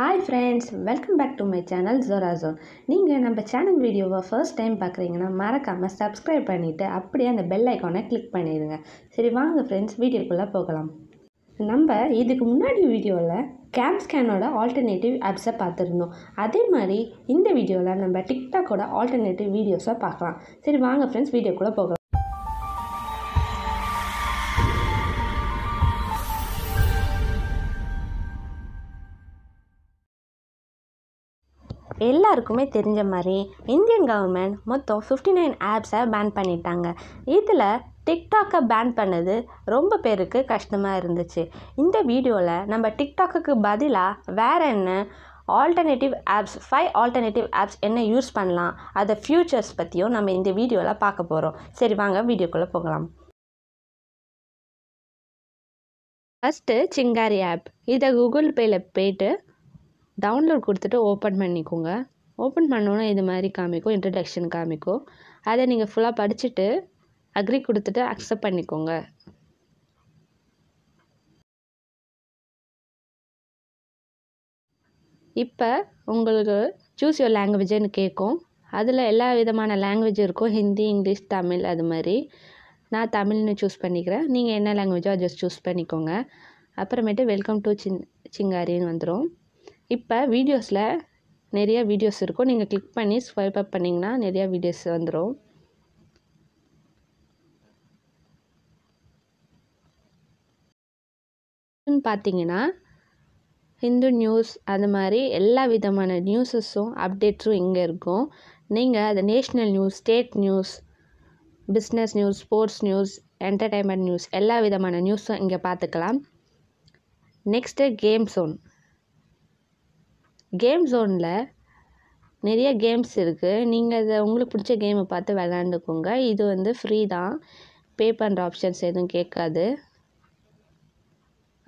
hi friends welcome back to my channel ஜோராசோன் நீங்கள் நம்ம சேனல் வீடியோவை ஃபர்ஸ்ட் டைம் பார்க்குறீங்கன்னா மறக்காமல் சப்ஸ்கிரைப் பண்ணிவிட்டு அப்படியே அந்த பெல் ஐக்கானை கிளிக் பண்ணிடுங்க சரி வாங்க ஃப்ரெண்ட்ஸ் வீடியோக்குள்ளே போகலாம் நம்ம இதுக்கு முன்னாடி வீடியோவில் கேம் ஸ்கேனோட ஆல்டர்னேட்டிவ் ஆப்ஸை பார்த்துருந்தோம் அதே மாதிரி இந்த வீடியோவில் நம்ம டிக்டாக்கோட ஆல்டர்னேட்டிவ் வீடியோஸை பார்க்கலாம் சரி வாங்க ஃப்ரெண்ட்ஸ் வீடியோக்குள்ளே போகலாம் எல்லாருக்குமே தெரிஞ்ச மாதிரி இந்தியன் கவர்மெண்ட் மொத்தம் ஃபிஃப்டி நைன் ஆப்ஸை பேன் பண்ணிட்டாங்க இதில் டிக்டாக்கை பேன் பண்ணது ரொம்ப பேருக்கு கஷ்டமாக இருந்துச்சு இந்த வீடியோவில் நம்ம டிக்டாக்குக்கு பதிலாக வேறு என்ன alternative apps five alternative apps என்ன யூஸ் பண்ணலாம் அதை ஃப்யூச்சர்ஸ் பற்றியும் நம்ம இந்த வீடியோவில் பார்க்க போகிறோம் சரி வாங்க வீடியோக்குள்ளே போகலாம் ஃபஸ்ட்டு சிங்காரி ஆப் இதை கூகுள் பேயில் போய்ட்டு டவுன்லோட் கொடுத்துட்டு ஓப்பன் பண்ணிக்கோங்க ஓப்பன் பண்ணோன்னே இது மாதிரி காமிக்கும் இன்ட்ரடக்ஷன் காமிக்கும் அதை நீங்கள் ஃபுல்லாக படிச்சுட்டு அக்ரி கொடுத்துட்டு அக்செப்ட் பண்ணிக்கோங்க இப்போ உங்களுக்கு சூஸ் யுவர் லாங்குவேஜ்னு கேட்கும் அதில் எல்லா விதமான லாங்குவேஜ் இருக்கும் ஹிந்தி இங்கிலீஷ் தமிழ் அது மாதிரி நான் தமிழ்னு சூஸ் பண்ணிக்கிறேன் நீங்கள் என்ன லாங்குவேஜோ அதை சூஸ் பண்ணிக்கோங்க அப்புறமேட்டு வெல்கம் டு சிங் சிங்காரின்னு வந்துடும் இப்போ வீடியோஸில் நிறையா வீடியோஸ் இருக்கும் நீங்கள் கிளிக் பண்ணி ஸ்வைப் அப் பண்ணிங்கன்னா நிறையா வீடியோஸ் வந்துடும் பார்த்தீங்கன்னா ஹிந்து நியூஸ் அது மாதிரி எல்லா விதமான நியூஸஸும் அப்டேட்ஸும் இங்கே இருக்கும் நீங்கள் அது national news state news business news sports news entertainment news எல்லா விதமான நியூஸும் இங்கே பார்த்துக்கலாம் நெக்ஸ்ட்டு கேம் சோன் கேம் ஜோனில் நிறைய கேம்ஸ் இருக்குது நீங்கள் இதை உங்களுக்கு பிடிச்ச கேமை பார்த்து விளாண்டுக்கோங்க இது வந்து ஃப்ரீ தான் பே பண்ணுற ஆப்ஷன்ஸ் எதுவும் கேட்காது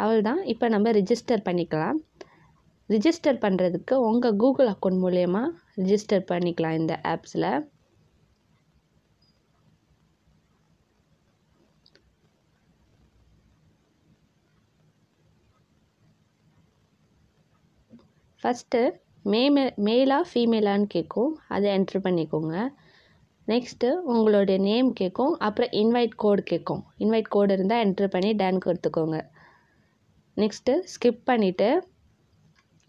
அவள்தான் தான் இப்போ நம்ம ரிஜிஸ்டர் பண்ணிக்கலாம் ரிஜிஸ்டர் பண்ணுறதுக்கு உங்கள் கூகுள் அக்கௌண்ட் மூலயமா ரிஜிஸ்டர் பண்ணிக்கலாம் இந்த ஆப்ஸில் ஃபஸ்ட்டு மே மேலா ஃபீமேலான்னு கேட்கும் அதை என்ட்ரு பண்ணிக்கோங்க நெக்ஸ்ட்டு உங்களுடைய நேம் கேட்கும் அப்புறம் இன்வைட் கோடு கேட்கும் இன்வைட் கோடு இருந்தால் என்ட்ரு பண்ணி டேன் கொடுத்துக்கோங்க நெக்ஸ்ட்டு ஸ்கிப் பண்ணிவிட்டு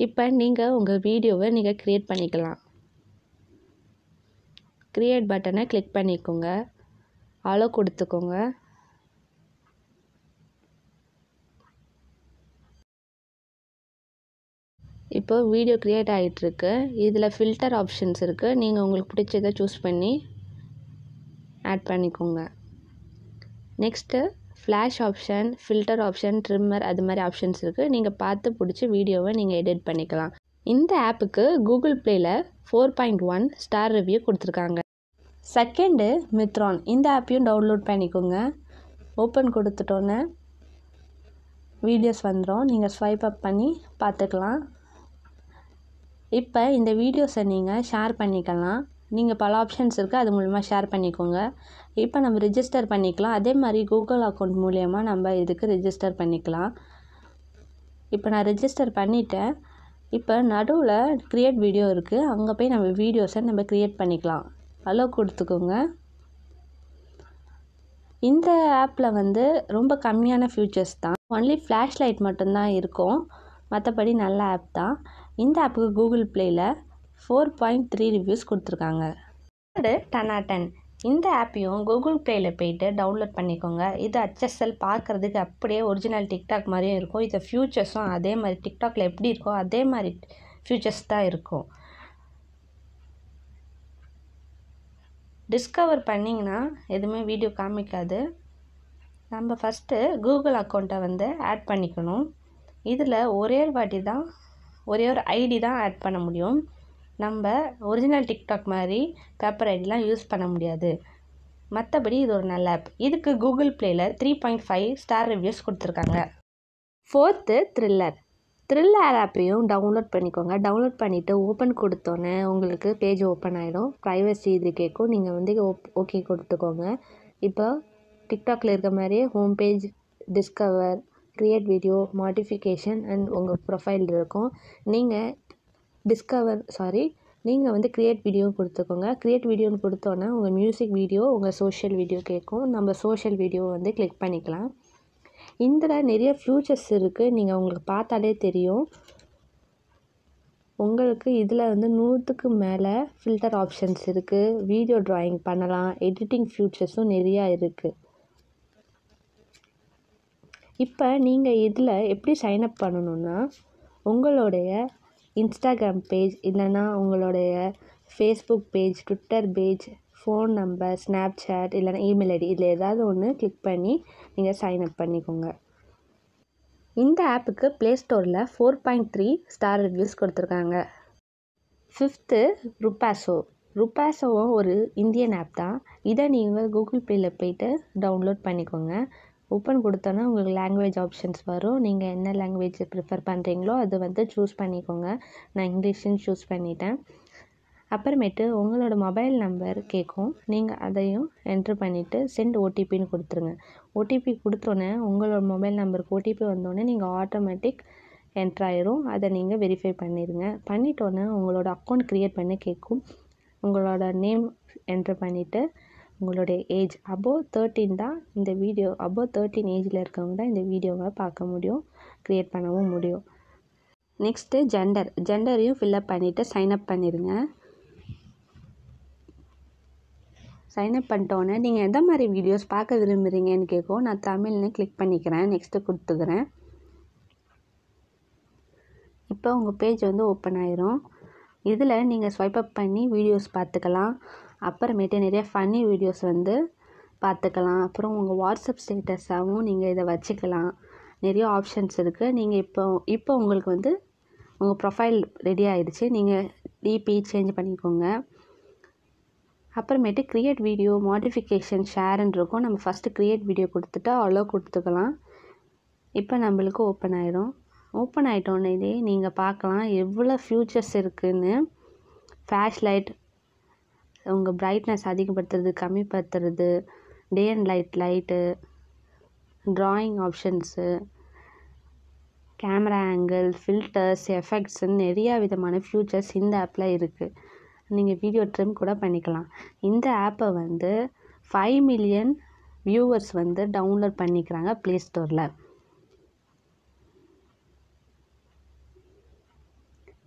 இப்போ நீங்கள் உங்கள் வீடியோவை நீங்கள் க்ரியேட் பண்ணிக்கலாம் க்ரியேட் பட்டனை கிளிக் பண்ணிக்கோங்க அளவு கொடுத்துக்கோங்க இப்போ வீடியோ க்ரியேட் ஆகிட்டுருக்கு இதில் ஃபில்டர் ஆப்ஷன்ஸ் இருக்குது நீங்கள் உங்களுக்கு பிடிச்சதை சூஸ் பண்ணி ஆட் பண்ணிக்கோங்க next flash option filter option trimmer அது மாதிரி ஆப்ஷன்ஸ் இருக்குது நீங்கள் பார்த்து பிடிச்சி வீடியோவை நீங்கள் எடிட் பண்ணிக்கலாம் இந்த ஆப்புக்கு கூகுள் ப்ளேயில் four point one star review கொடுத்துருக்காங்க செகண்டு மித்ரான் இந்த ஆப்பையும் டவுன்லோட் பண்ணிக்கோங்க ஓப்பன் கொடுத்துட்டோன்னே வீடியோஸ் வந்துடும் நீங்கள் ஸ்வைப் அப் பண்ணி பார்த்துக்கலாம் இப்போ இந்த வீடியோஸை நீங்கள் ஷேர் பண்ணிக்கலாம் நீங்கள் பல ஆப்ஷன்ஸ் இருக்குது அது மூலிமா ஷேர் பண்ணிக்கோங்க இப்போ நம்ம ரிஜிஸ்டர் பண்ணிக்கலாம் அதே மாதிரி கூகுள் அக்கௌண்ட் மூலயமா நம்ம இதுக்கு ரிஜிஸ்டர் பண்ணிக்கலாம் இப்போ நான் ரிஜிஸ்டர் பண்ணிவிட்டேன் இப்போ நடுவில் க்ரியேட் வீடியோ இருக்குது அங்கே போய் நம்ம வீடியோஸை நம்ம க்ரியேட் பண்ணிக்கலாம் அலோ கொடுத்துக்கோங்க இந்த ஆப்பில் வந்து ரொம்ப கம்மியான ஃபியூச்சர்ஸ் தான் ஒன்லி ஃப்ளாஷ் லைட் மட்டும்தான் இருக்கும் மற்றபடி நல்ல ஆப் தான் இந்த ஆப்புக்கு கூகுள் பிளேயில் ஃபோர் பாயிண்ட் த்ரீ ரிவ்யூஸ் கொடுத்துருக்காங்க அது டனாட்டன் இந்த ஆப்பையும் கூகுள் பிளேயில் போயிட்டு டவுன்லோட் பண்ணிக்கோங்க இது ஹச்எஸ்எல் பார்க்குறதுக்கு அப்படியே ஒரிஜினல் டிக்டாக் மாதிரியும் இருக்கும் இதை ஃப்யூச்சர்ஸும் அதே மாதிரி டிக்டாக்ல எப்படி இருக்கோ அதே மாதிரி ஃப்யூச்சர்ஸ் தான் இருக்கும் டிஸ்கவர் பண்ணிங்கன்னா எதுவுமே வீடியோ காமிக்காது நம்ம ஃபஸ்ட்டு கூகுள் அக்கௌண்ட்டை வந்து ஆட் பண்ணிக்கணும் இதில் ஒரே ஒரு வாட்டி தான் ஒரே ஒரு ஐடி தான் ஆட் பண்ண முடியும் நம்ம ஒரிஜினல் டிக்டாக் மாதிரி பேப்பர் ஐடிலாம் யூஸ் பண்ண முடியாது மற்றபடி இது ஒரு நல்ல ஆப் இதுக்கு கூகுள் ப்ளேயில் three point five star reviews கொடுத்துருக்காங்க ஃபோர்த்து த்ரில்லர் த்ரில்லர் ஆப்பையும் டவுன்லோட் பண்ணிக்கோங்க டவுன்லோட் பண்ணிவிட்டு ஓப்பன் கொடுத்தோன்னே உங்களுக்கு பேஜ் ஓப்பன் ஆகிடும் ப்ரைவசி இது கேட்கும் நீங்கள் வந்து ஓகே கொடுத்துக்கோங்க இப்போ டிக்டாக்ல இருக்க மாதிரியே home page discover create video modification and உங்கள் ப்ரொஃபைல் இருக்கும் நீங்கள் டிஸ்கவர் சாரி நீங்கள் வந்து க்ரியேட் வீடியோ கொடுத்துக்கோங்க க்ரியேட் வீடியோன்னு கொடுத்தோன்னே உங்கள் மியூசிக் வீடியோ உங்கள் சோஷியல் வீடியோ கேட்கும் நம்ம சோஷியல் வீடியோ வந்து கிளிக் பண்ணிக்கலாம் இதில் நிறைய ஃப்யூச்சர்ஸ் இருக்குது நீங்கள் உங்களுக்கு பார்த்தாலே தெரியும் உங்களுக்கு இதில் வந்து நூற்றுக்கு மேலே ஃபில்டர் ஆப்ஷன்ஸ் இருக்குது வீடியோ ட்ராயிங் பண்ணலாம் எடிட்டிங் ஃப்யூச்சர்ஸும் நிறையா இருக்குது இப்போ நீங்கள் இதில் எப்படி சைன் அப் பண்ணணுன்னா உங்களுடைய இன்ஸ்டாகிராம் பேஜ் இல்லைன்னா உங்களுடைய Facebook page Twitter page phone number Snapchat இல்லைனா இமெயில் ஐடி இதில் ஏதாவது ஒன்று கிளிக் பண்ணி நீங்கள் சைன் அப் பண்ணிக்கோங்க இந்த ஆப்புக்கு ப்ளே ஸ்டோரில் four point three star reviews கொடுத்துருக்காங்க ஃபிஃப்த்து ருப்பாசோ ருப்பாசோவும் ஒரு இந்தியன் ஆப் தான் இதை நீங்கள் கூகுள் பேயில் போயிட்டு டவுன்லோட் பண்ணிக்கோங்க ஓப்பன் கொடுத்தோன்னா உங்களுக்கு லாங்குவேஜ் ஆப்ஷன்ஸ் வரும் நீங்கள் என்ன லாங்குவேஜ் ப்ரிஃபர் பண்ணுறீங்களோ அது வந்து சூஸ் பண்ணிக்கோங்க நான் இங்கிலீஷுன்னு சூஸ் பண்ணிட்டேன் அப்புறமேட்டு உங்களோட மொபைல் நம்பர் கேட்கும் நீங்கள் அதையும் என்ட்ரு பண்ணிவிட்டு சென்ட் ஓடிபின்னு கொடுத்துருங்க ஓடிபி கொடுத்தோன்னே உங்களோட மொபைல் நம்பருக்கு ஓடிபி வந்தோடனே நீங்கள் ஆட்டோமேட்டிக் என்ட்ராயிரும் அதை நீங்கள் வெரிஃபை பண்ணிடுங்க பண்ணிட்டோன்னே உங்களோட அக்கௌண்ட் க்ரியேட் பண்ண கேட்கும் உங்களோட நேம் என்ட்ரு பண்ணிவிட்டு உங்களுடைய ஏஜ் அபோவ் தேர்ட்டின் தான் இந்த வீடியோ அபோவ் தேர்ட்டின் ஏஜில் இருக்கவங்க தான் இந்த வீடியோவை பார்க்க முடியும் க்ரியேட் பண்ணவும் முடியும் நெக்ஸ்ட்டு ஜெண்டர் ஜெண்டரையும் ஃபில்லப் பண்ணிவிட்டு சைன்அப் பண்ணிடுங்க அப் பண்ணிட்டோன்னே நீங்கள் எந்த மாதிரி வீடியோஸ் பார்க்க விரும்புகிறீங்கன்னு கேட்கும் நான் தமிழ்னு கிளிக் பண்ணிக்கிறேன் நெக்ஸ்ட்டு கொடுத்துக்கிறேன் இப்போ உங்கள் பேஜ் வந்து ஓப்பன் ஆயிரும் இதில் நீங்கள் ஸ்வைப் அப் பண்ணி வீடியோஸ் பார்த்துக்கலாம் அப்புறமேட்டு நிறைய ஃபன்னி வீடியோஸ் வந்து பார்த்துக்கலாம் அப்புறம் உங்கள் வாட்ஸ்அப் ஸ்டேட்டஸாகவும் நீங்கள் இதை வச்சுக்கலாம் நிறைய ஆப்ஷன்ஸ் இருக்குது நீங்கள் இப்போ இப்போ உங்களுக்கு வந்து உங்கள் ப்ரொஃபைல் ரெடி ஆகிடுச்சு நீங்கள் டிபி சேஞ்ச் பண்ணிக்கோங்க அப்புறமேட்டு க்ரியேட் வீடியோ மாடிஃபிகேஷன் ஷேருன்னு இருக்கும் நம்ம ஃபஸ்ட்டு க்ரியேட் வீடியோ கொடுத்துட்டா அவ்வளோ கொடுத்துக்கலாம் இப்போ நம்மளுக்கு ஓப்பன் ஆகிடும் ஓப்பன் ஆகிட்டோன்னே நீங்கள் பார்க்கலாம் எவ்வளோ ஃப்யூச்சர்ஸ் இருக்குதுன்னு ஃபேஷ் லைட் உங்கள் பிரைட்னஸ் அதிகப்படுத்துறது கம்மிப்படுத்துறது day and light light drawing options camera angle filters எஃபெக்ட்ஸுன்னு நிறையா விதமான ஃபியூச்சர்ஸ் இந்த ஆப்பில் இருக்குது நீங்கள் வீடியோ ட்ரிம் கூட பண்ணிக்கலாம் இந்த ஆப்பை வந்து ஃபைவ் மில்லியன் வியூவர்ஸ் வந்து டவுன்லோட் பண்ணிக்கிறாங்க ப்ளே ஸ்டோரில்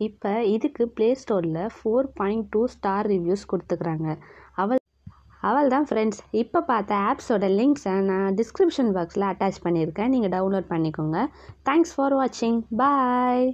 இப்போ இதுக்கு ப்ளே ஸ்டோரில் four point two star reviews கொடுத்துக்கிறாங்க அவள் அவள் தான் ஃப்ரெண்ட்ஸ் இப்போ பார்த்த ஆப்ஸோட லிங்க்ஸை நான் டிஸ்கிரிப்ஷன் பாக்ஸில் அட்டாச் பண்ணியிருக்கேன் நீங்கள் டவுன்லோட் பண்ணிக்கோங்க தேங்க்ஸ் ஃபார் வாட்சிங் பாய்